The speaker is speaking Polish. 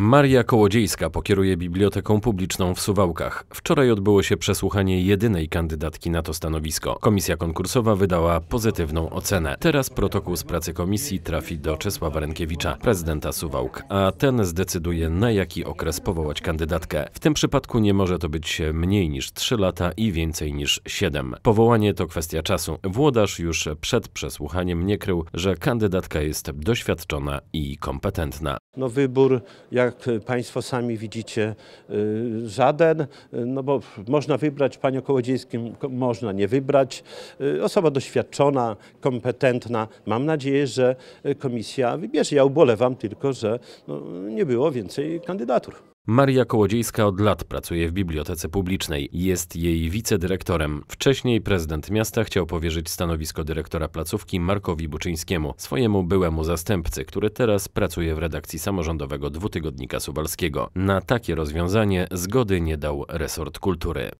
Maria Kołodziejska pokieruje Biblioteką Publiczną w Suwałkach. Wczoraj odbyło się przesłuchanie jedynej kandydatki na to stanowisko. Komisja konkursowa wydała pozytywną ocenę. Teraz protokół z pracy komisji trafi do Czesława Rękiewicza, prezydenta Suwałk, a ten zdecyduje na jaki okres powołać kandydatkę. W tym przypadku nie może to być mniej niż 3 lata i więcej niż 7. Powołanie to kwestia czasu. Włodarz już przed przesłuchaniem nie krył, że kandydatka jest doświadczona i kompetentna. No wybór jak jak Państwo sami widzicie, y, żaden, no bo można wybrać panią Kołodziejską, można nie wybrać. Y, osoba doświadczona, kompetentna. Mam nadzieję, że y, komisja wybierze. Ja ubolewam tylko, że no, nie było więcej kandydatur. Maria Kołodziejska od lat pracuje w bibliotece publicznej. Jest jej wicedyrektorem. Wcześniej prezydent miasta chciał powierzyć stanowisko dyrektora placówki Markowi Buczyńskiemu, swojemu byłemu zastępcy, który teraz pracuje w redakcji samorządowego dwutygodnika suwalskiego. Na takie rozwiązanie zgody nie dał resort kultury.